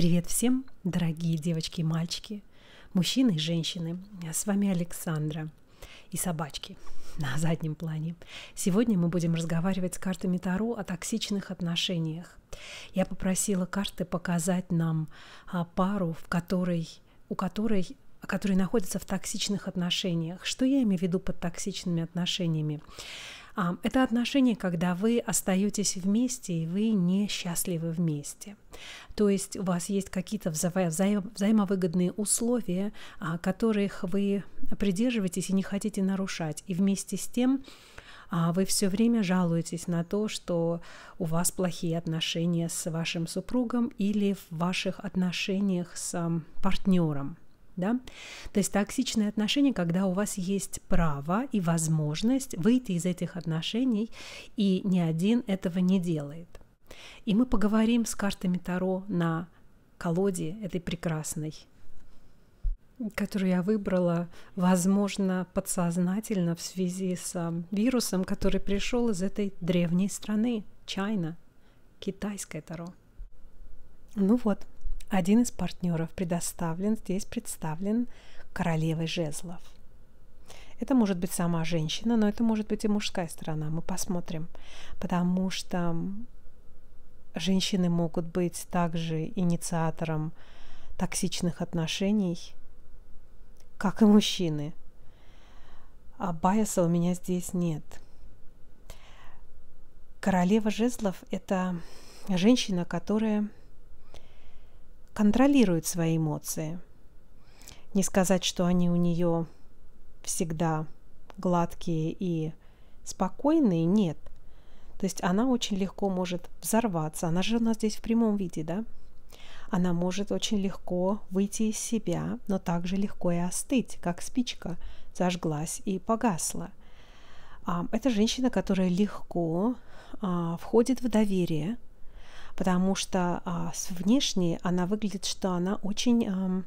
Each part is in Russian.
Привет всем, дорогие девочки и мальчики, мужчины и женщины. С вами Александра и собачки на заднем плане. Сегодня мы будем разговаривать с картами Таро о токсичных отношениях. Я попросила карты показать нам а, пару, в которой, у которой которые находятся в токсичных отношениях. Что я имею в виду под токсичными отношениями? А, это отношения, когда вы остаетесь вместе, и вы не счастливы вместе. То есть у вас есть какие-то вза- вза- взаимовыгодные условия, а, которых вы придерживаетесь и не хотите нарушать. И вместе с тем а, вы все время жалуетесь на то, что у вас плохие отношения с вашим супругом или в ваших отношениях с партнером да? То есть токсичные отношения, когда у вас есть право и возможность выйти из этих отношений, и ни один этого не делает. И мы поговорим с картами Таро на колоде этой прекрасной, которую я выбрала, возможно, подсознательно в связи с а, вирусом, который пришел из этой древней страны, Чайна, китайское Таро. Ну вот, один из партнеров предоставлен, здесь представлен королевой жезлов. Это может быть сама женщина, но это может быть и мужская сторона. Мы посмотрим. Потому что женщины могут быть также инициатором токсичных отношений, как и мужчины. А байса у меня здесь нет. Королева жезлов – это женщина, которая контролирует свои эмоции. Не сказать, что они у нее всегда гладкие и спокойные, нет. То есть она очень легко может взорваться. Она же у нас здесь в прямом виде, да? Она может очень легко выйти из себя, но также легко и остыть, как спичка зажглась и погасла. А, это женщина, которая легко а, входит в доверие – потому что а, с внешней она выглядит, что она очень а,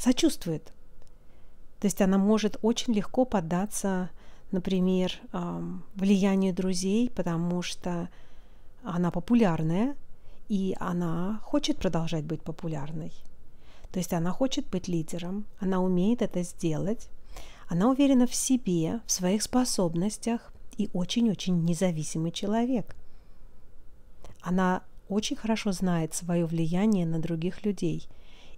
сочувствует. То есть она может очень легко поддаться, например, а, влиянию друзей, потому что она популярная, и она хочет продолжать быть популярной. То есть она хочет быть лидером, она умеет это сделать, она уверена в себе, в своих способностях и очень-очень независимый человек. Она очень хорошо знает свое влияние на других людей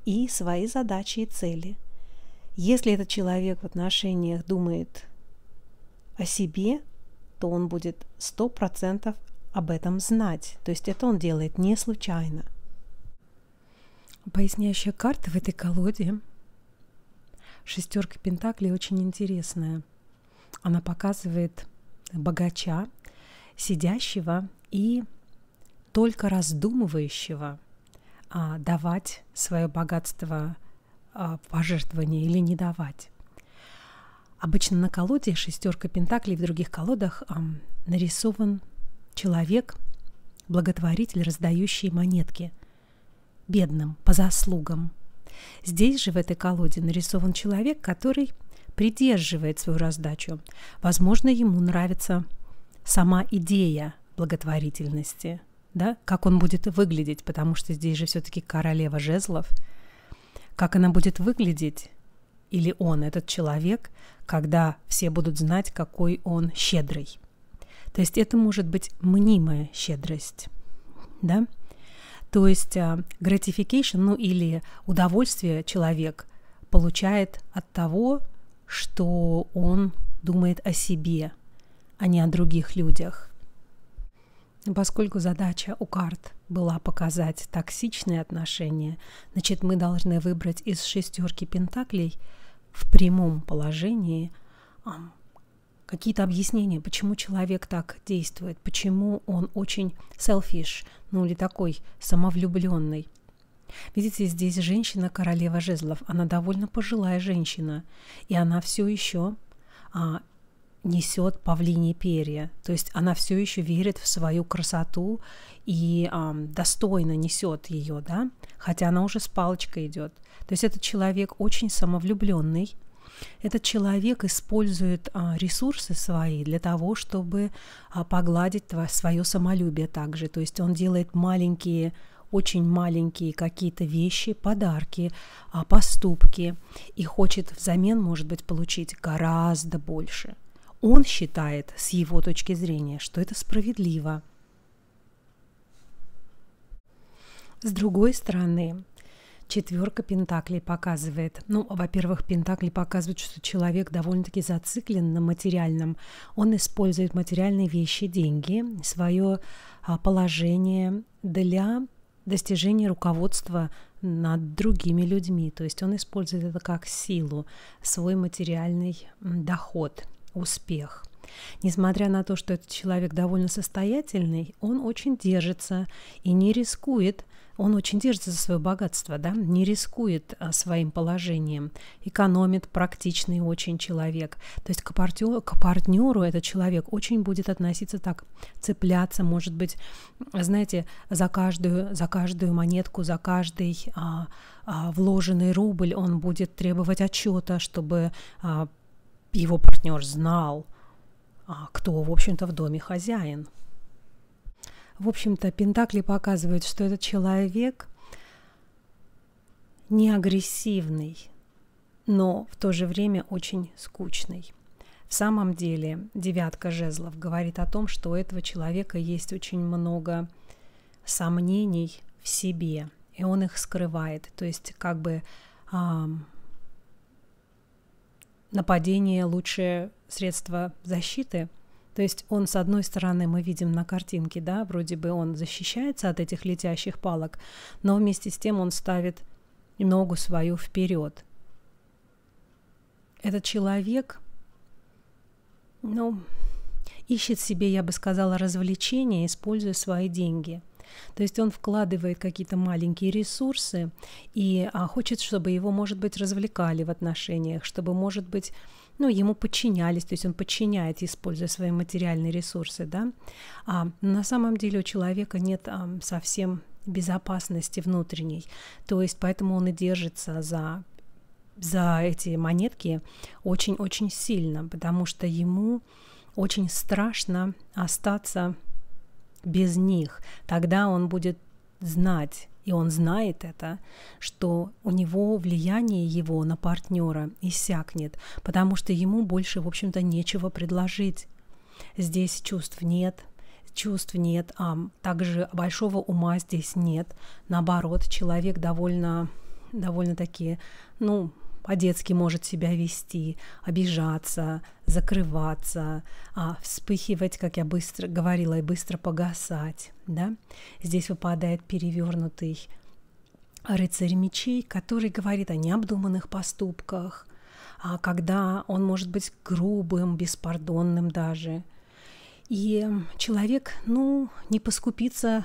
и свои задачи и цели. Если этот человек в отношениях думает о себе, то он будет сто процентов об этом знать. То есть это он делает не случайно. Поясняющая карта в этой колоде шестерка пентаклей очень интересная. Она показывает богача, сидящего и только раздумывающего а, давать свое богатство а, пожертвование или не давать. Обычно на колоде шестерка пентаклей в других колодах а, нарисован человек, благотворитель, раздающий монетки бедным по заслугам. Здесь же в этой колоде нарисован человек, который придерживает свою раздачу. Возможно, ему нравится сама идея благотворительности – да, как он будет выглядеть, потому что здесь же все-таки королева жезлов, как она будет выглядеть, или он, этот человек, когда все будут знать, какой он щедрый. То есть это может быть мнимая щедрость, да? То есть а, gratification, ну или удовольствие человек получает от того, что он думает о себе, а не о других людях. Поскольку задача у карт была показать токсичные отношения, значит, мы должны выбрать из шестерки пентаклей в прямом положении какие-то объяснения, почему человек так действует, почему он очень selfish, ну или такой самовлюбленный. Видите, здесь женщина королева жезлов, она довольно пожилая женщина, и она все еще а, несет павлиньи перья. То есть она все еще верит в свою красоту и эм, достойно несет ее, да, хотя она уже с палочкой идет. То есть этот человек очень самовлюбленный. Этот человек использует э, ресурсы свои для того, чтобы э, погладить твое, свое самолюбие также. То есть он делает маленькие очень маленькие какие-то вещи, подарки, а, поступки и хочет взамен, может быть, получить гораздо больше – он считает с его точки зрения, что это справедливо. С другой стороны, четверка Пентаклей показывает. Ну, во-первых, Пентакли показывает, что человек довольно-таки зациклен на материальном. Он использует материальные вещи, деньги, свое а, положение для достижения руководства над другими людьми. То есть он использует это как силу, свой материальный доход – успех. Несмотря на то, что этот человек довольно состоятельный, он очень держится и не рискует, он очень держится за свое богатство, да, не рискует а, своим положением, экономит, практичный очень человек. То есть к, партнеру, к партнеру этот человек очень будет относиться так, цепляться, может быть, знаете, за каждую, за каждую монетку, за каждый а, а, вложенный рубль он будет требовать отчета, чтобы а, его партнер знал, а кто, в общем-то, в доме хозяин. В общем-то, Пентакли показывают, что этот человек не агрессивный, но в то же время очень скучный. В самом деле, девятка жезлов говорит о том, что у этого человека есть очень много сомнений в себе, и он их скрывает. То есть, как бы нападение лучшее средство защиты. То есть он, с одной стороны, мы видим на картинке, да, вроде бы он защищается от этих летящих палок, но вместе с тем он ставит ногу свою вперед. Этот человек, ну, ищет себе, я бы сказала, развлечения, используя свои деньги – то есть он вкладывает какие-то маленькие ресурсы и а, хочет, чтобы его, может быть, развлекали в отношениях, чтобы, может быть, ну, ему подчинялись, то есть он подчиняет, используя свои материальные ресурсы, да. А на самом деле у человека нет а, совсем безопасности внутренней, то есть поэтому он и держится за за эти монетки очень-очень сильно, потому что ему очень страшно остаться без них. Тогда он будет знать, и он знает это, что у него влияние его на партнера иссякнет, потому что ему больше, в общем-то, нечего предложить. Здесь чувств нет, чувств нет, а также большого ума здесь нет. Наоборот, человек довольно довольно-таки, ну, по-детски может себя вести, обижаться, закрываться, а, вспыхивать, как я быстро говорила, и быстро погасать. Да? Здесь выпадает перевернутый рыцарь мечей, который говорит о необдуманных поступках, а когда он может быть грубым, беспардонным даже. И человек, ну, не поскупится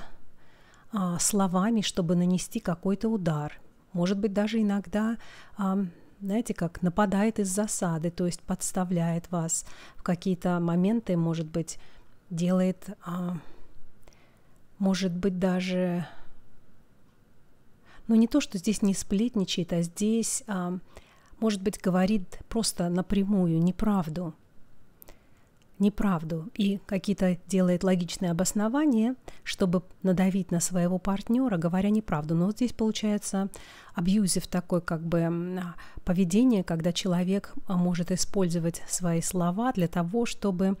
а, словами, чтобы нанести какой-то удар. Может быть, даже иногда а, знаете, как нападает из засады, то есть подставляет вас в какие-то моменты, может быть, делает, а, может быть, даже, ну не то, что здесь не сплетничает, а здесь, а, может быть, говорит просто напрямую неправду – неправду и какие-то делает логичные обоснования, чтобы надавить на своего партнера, говоря неправду. Но вот здесь получается абьюзив такой как бы а, поведение, когда человек а, может использовать свои слова для того, чтобы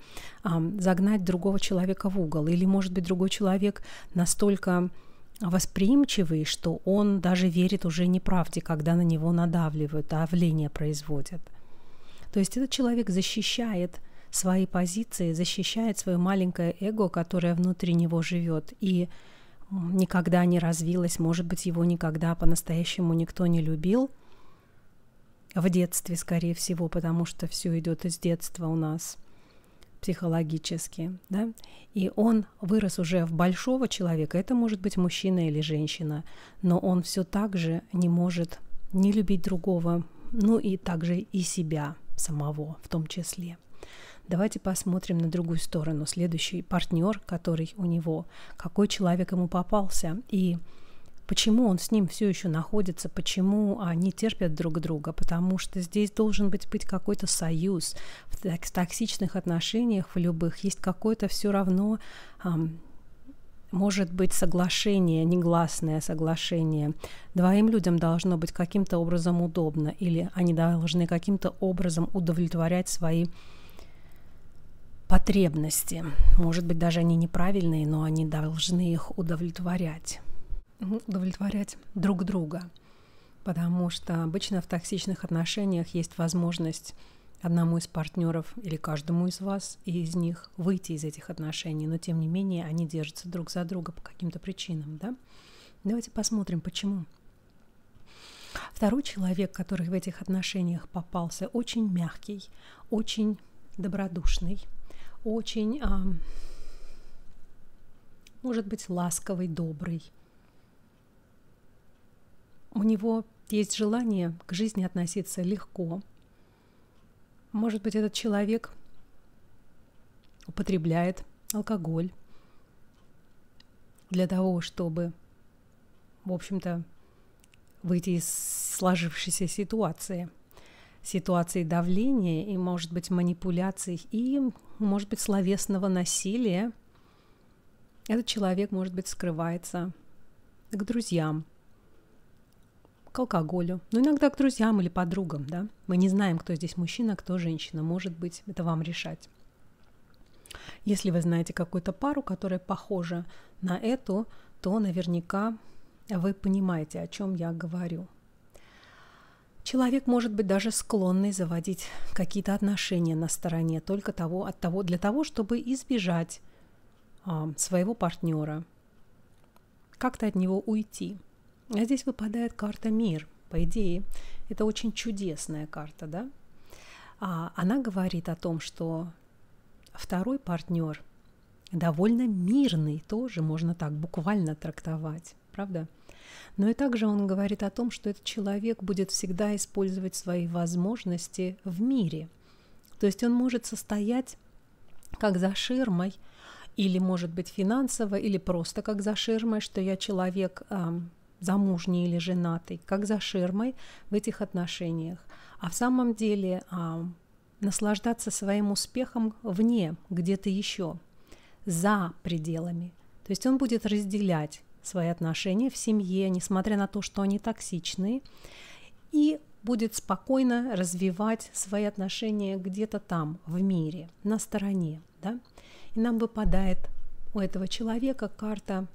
загнать другого человека в угол. Или, может быть, другой человек настолько восприимчивый, что он даже верит уже неправде, когда на него надавливают, а давление производят. То есть этот человек защищает свои позиции, защищает свое маленькое эго, которое внутри него живет, и никогда не развилось, может быть, его никогда по-настоящему никто не любил в детстве, скорее всего, потому что все идет из детства у нас психологически, да, и он вырос уже в большого человека, это может быть мужчина или женщина, но он все так же не может не любить другого, ну и также и себя самого в том числе. Давайте посмотрим на другую сторону, следующий партнер, который у него, какой человек ему попался и почему он с ним все еще находится, почему они терпят друг друга, потому что здесь должен быть, быть какой-то союз. В токсичных отношениях, в любых, есть какое-то все равно может быть соглашение, негласное соглашение. Двоим людям должно быть каким-то образом удобно, или они должны каким-то образом удовлетворять свои потребности. Может быть, даже они неправильные, но они должны их удовлетворять. Удовлетворять друг друга. Потому что обычно в токсичных отношениях есть возможность одному из партнеров или каждому из вас и из них выйти из этих отношений, но тем не менее они держатся друг за друга по каким-то причинам, да? Давайте посмотрим, почему. Второй человек, который в этих отношениях попался, очень мягкий, очень добродушный, очень, может быть, ласковый, добрый. У него есть желание к жизни относиться легко. Может быть, этот человек употребляет алкоголь для того, чтобы, в общем-то, выйти из сложившейся ситуации, ситуации давления и, может быть, манипуляций и может быть, словесного насилия, этот человек, может быть, скрывается к друзьям, к алкоголю, но ну, иногда к друзьям или подругам, да. Мы не знаем, кто здесь мужчина, а кто женщина. Может быть, это вам решать. Если вы знаете какую-то пару, которая похожа на эту, то наверняка вы понимаете, о чем я говорю. Человек может быть даже склонный заводить какие-то отношения на стороне только того, от того, для того, чтобы избежать а, своего партнера, как-то от него уйти. А здесь выпадает карта мир. По идее, это очень чудесная карта, да? А, она говорит о том, что второй партнер довольно мирный тоже, можно так буквально трактовать, правда? Но и также он говорит о том, что этот человек будет всегда использовать свои возможности в мире. То есть он может состоять как за ширмой, или, может быть, финансово, или просто как за ширмой, что я человек э, замужний или женатый, как за ширмой в этих отношениях. А в самом деле э, наслаждаться своим успехом вне, где-то еще, за пределами. То есть он будет разделять свои отношения в семье, несмотря на то, что они токсичные, и будет спокойно развивать свои отношения где-то там, в мире, на стороне. Да? И нам выпадает у этого человека карта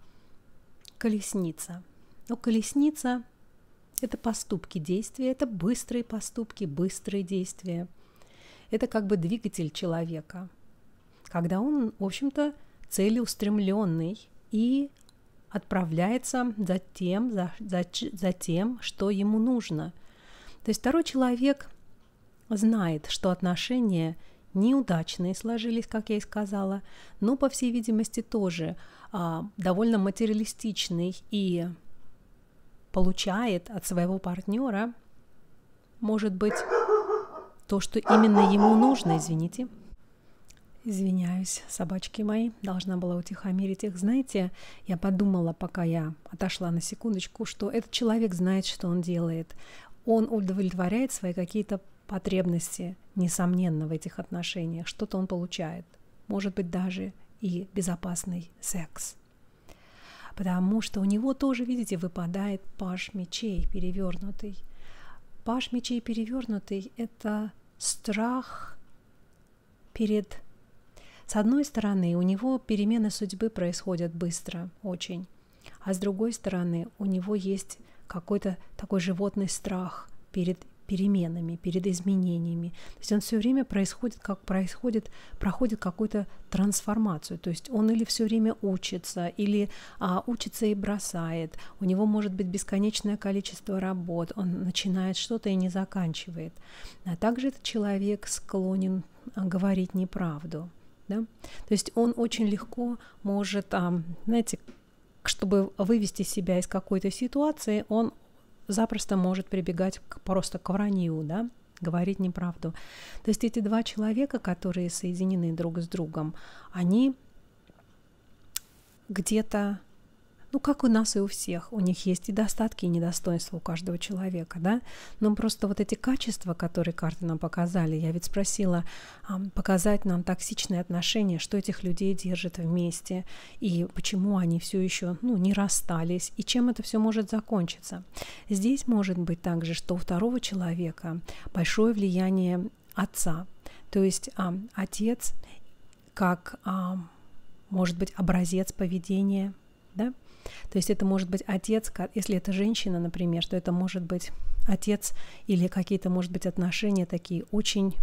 колесница. Но колесница – это поступки, действия, это быстрые поступки, быстрые действия. Это как бы двигатель человека, когда он, в общем-то, целеустремленный и отправляется за тем, за, за, за тем, что ему нужно. То есть второй человек знает, что отношения неудачные сложились, как я и сказала, но, по всей видимости, тоже а, довольно материалистичный и получает от своего партнера, может быть, то, что именно ему нужно, извините. Извиняюсь, собачки мои, должна была утихомирить их. Знаете, я подумала, пока я отошла на секундочку, что этот человек знает, что он делает. Он удовлетворяет свои какие-то потребности, несомненно, в этих отношениях. Что-то он получает. Может быть, даже и безопасный секс. Потому что у него тоже, видите, выпадает паш мечей перевернутый. Паш мечей перевернутый – это страх перед с одной стороны, у него перемены судьбы происходят быстро, очень. А с другой стороны, у него есть какой-то такой животный страх перед переменами, перед изменениями. То есть он все время происходит, как происходит, проходит какую-то трансформацию. То есть он или все время учится, или а, учится и бросает. У него может быть бесконечное количество работ. Он начинает что-то и не заканчивает. А также этот человек склонен а, говорить неправду. Да? То есть он очень легко может, знаете, чтобы вывести себя из какой-то ситуации, он запросто может прибегать к, просто к вранью, да, говорить неправду. То есть эти два человека, которые соединены друг с другом, они где-то ну, как у нас и у всех. У них есть и достатки, и недостоинства у каждого человека, да? Но просто вот эти качества, которые карты нам показали, я ведь спросила, показать нам токсичные отношения, что этих людей держит вместе, и почему они все еще, ну, не расстались, и чем это все может закончиться. Здесь может быть также, что у второго человека большое влияние отца, то есть а, отец как, а, может быть, образец поведения, да, то есть это может быть отец, если это женщина, например, то это может быть отец или какие-то, может быть, отношения такие очень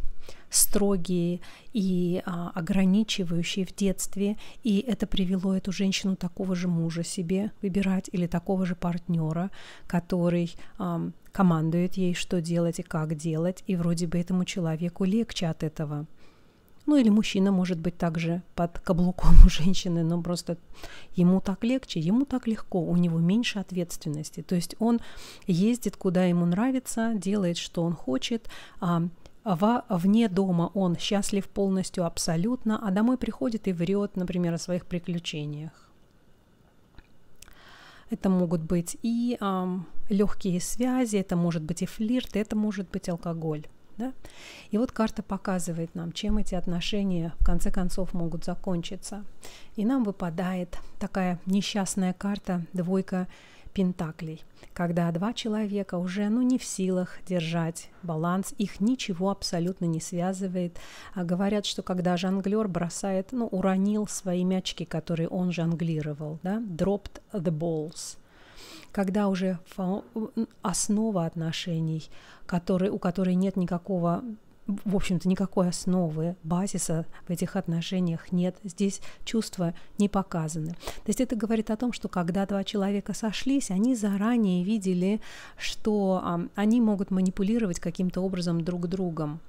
строгие и а, ограничивающие в детстве, и это привело эту женщину такого же мужа себе выбирать или такого же партнера, который а, командует ей, что делать и как делать, и вроде бы этому человеку легче от этого. Ну или мужчина может быть также под каблуком у женщины, но просто ему так легче, ему так легко, у него меньше ответственности. То есть он ездит, куда ему нравится, делает, что он хочет, а, а во, вне дома он счастлив полностью, абсолютно, а домой приходит и врет, например, о своих приключениях. Это могут быть и э, легкие связи, это может быть и флирт, это может быть алкоголь. Да? И вот карта показывает нам, чем эти отношения в конце концов могут закончиться. И нам выпадает такая несчастная карта «Двойка Пентаклей», когда два человека уже ну, не в силах держать баланс, их ничего абсолютно не связывает. А говорят, что когда жонглер бросает, ну, уронил свои мячики, которые он жонглировал, да, dropped the balls – когда уже основа отношений, который, у которой нет никакого в общем-то, никакой основы, базиса в этих отношениях нет. Здесь чувства не показаны. То есть это говорит о том, что когда два человека сошлись, они заранее видели, что а, они могут манипулировать каким-то образом друг другом.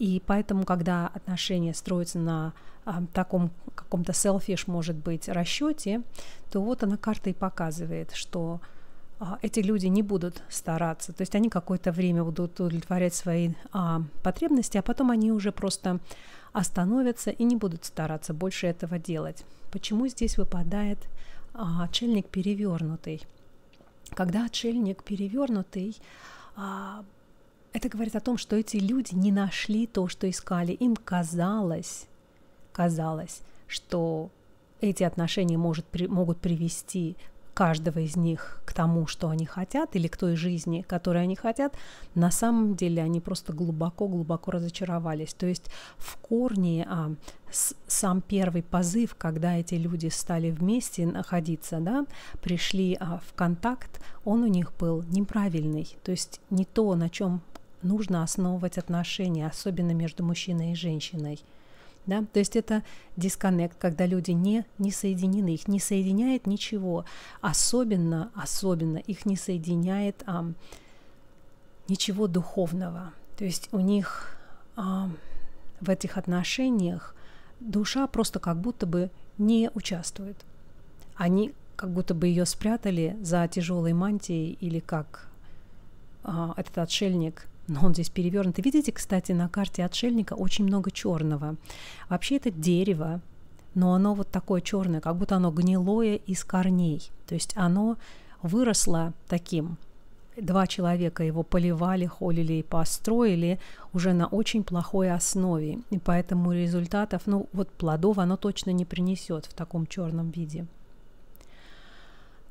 И поэтому, когда отношения строятся на а, таком каком-то селфиш, может быть, расчете, то вот она карта и показывает, что а, эти люди не будут стараться. То есть они какое-то время будут удовлетворять свои а, потребности, а потом они уже просто остановятся и не будут стараться больше этого делать. Почему здесь выпадает а, отшельник перевернутый? Когда отшельник перевернутый, а, это говорит о том, что эти люди не нашли то, что искали. Им казалось, казалось, что эти отношения может, при, могут привести каждого из них к тому, что они хотят, или к той жизни, которую они хотят, на самом деле они просто глубоко-глубоко разочаровались. То есть в корне а, с, сам первый позыв, когда эти люди стали вместе находиться, да, пришли а, в контакт, он у них был неправильный. То есть не то, на чем нужно основывать отношения, особенно между мужчиной и женщиной. Да? То есть это дисконнект, когда люди не, не соединены, их не соединяет ничего. Особенно, особенно их не соединяет а, ничего духовного. То есть у них а, в этих отношениях душа просто как будто бы не участвует. Они как будто бы ее спрятали за тяжелой мантией или как а, этот отшельник – но он здесь перевернут. И видите, кстати, на карте отшельника очень много черного. Вообще это дерево, но оно вот такое черное, как будто оно гнилое из корней. То есть оно выросло таким. Два человека его поливали, холили и построили уже на очень плохой основе. И поэтому результатов, ну вот плодов оно точно не принесет в таком черном виде.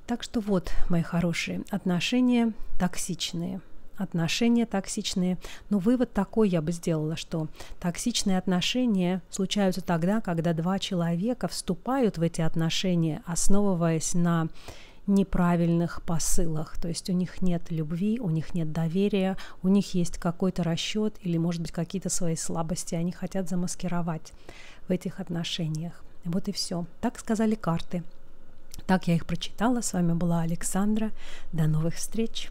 Так что вот, мои хорошие, отношения токсичные – отношения токсичные. Но вывод такой я бы сделала, что токсичные отношения случаются тогда, когда два человека вступают в эти отношения, основываясь на неправильных посылах. То есть у них нет любви, у них нет доверия, у них есть какой-то расчет или, может быть, какие-то свои слабости они хотят замаскировать в этих отношениях. Вот и все. Так сказали карты. Так я их прочитала. С вами была Александра. До новых встреч!